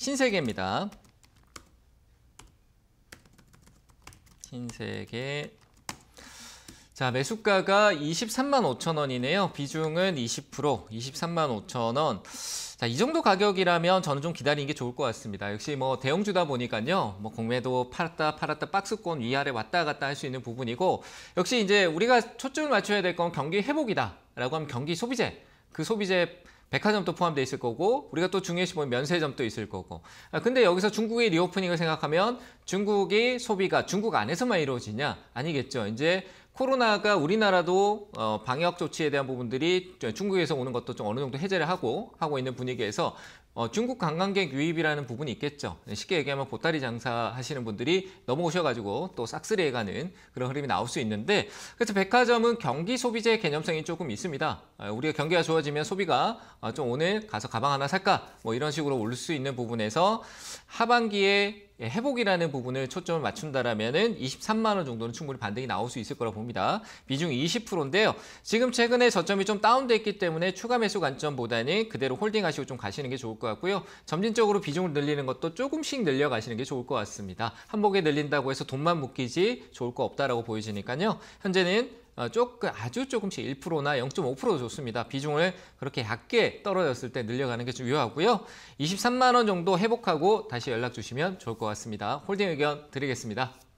신세계입니다. 신세계 자 매수가가 23만 5천 원이네요. 비중은 20% 23만 5천 원. 자, 이 정도 가격이라면 저는 좀 기다리는 게 좋을 것 같습니다. 역시 뭐 대형주다 보니까요. 뭐 공매도 팔았다 팔았다 박스권 위아래 왔다 갔다 할 수 있는 부분이고 역시 이제 우리가 초점을 맞춰야 될 건 경기 회복이다라고 하면 경기 소비재 그 소비재 백화점도 포함되어 있을 거고 우리가 또 중요시 보면 면세점도 있을 거고 아, 근데 여기서 중국의 리오프닝을 생각하면 중국이 소비가 중국 안에서만 이루어지냐 아니겠죠 이제 코로나가 우리나라도 어, 방역 조치에 대한 부분들이 중국에서 오는 것도 좀 어느 정도 해제를 하고 하고 있는 분위기에서 어, 중국 관광객 유입이라는 부분이 있겠죠. 쉽게 얘기하면 보따리 장사 하시는 분들이 넘어오셔가지고 또 싹쓸이에 가는 그런 흐름이 나올 수 있는데 그래서 백화점은 경기 소비재 개념성이 조금 있습니다. 어, 우리가 경기가 좋아지면 소비가 어, 좀 오늘 가서 가방 하나 살까 뭐 이런 식으로 올 수 있는 부분에서 하반기에 예, 회복이라는 부분을 초점을 맞춘다라면은 23만 원 정도는 충분히 반등이 나올 수 있을 거라 봅니다. 비중 20%인데요. 지금 최근에 저점이 좀 다운돼 있기 때문에 추가 매수 관점보다는 그대로 홀딩하시고 좀 가시는 게 좋을 것 같고요. 점진적으로 비중을 늘리는 것도 조금씩 늘려 가시는 게 좋을 것 같습니다. 한복에 늘린다고 해서 돈만 묶이지 좋을 거 없다라고 보여지니까요. 현재는 어, 조금 아주 조금씩 1%나 0.5%도 좋습니다. 비중을 그렇게 약게 떨어졌을 때 늘려가는 게 중요하고요. 23만 원 정도 회복하고 다시 연락 주시면 좋을 것 같습니다. 홀딩 의견 드리겠습니다.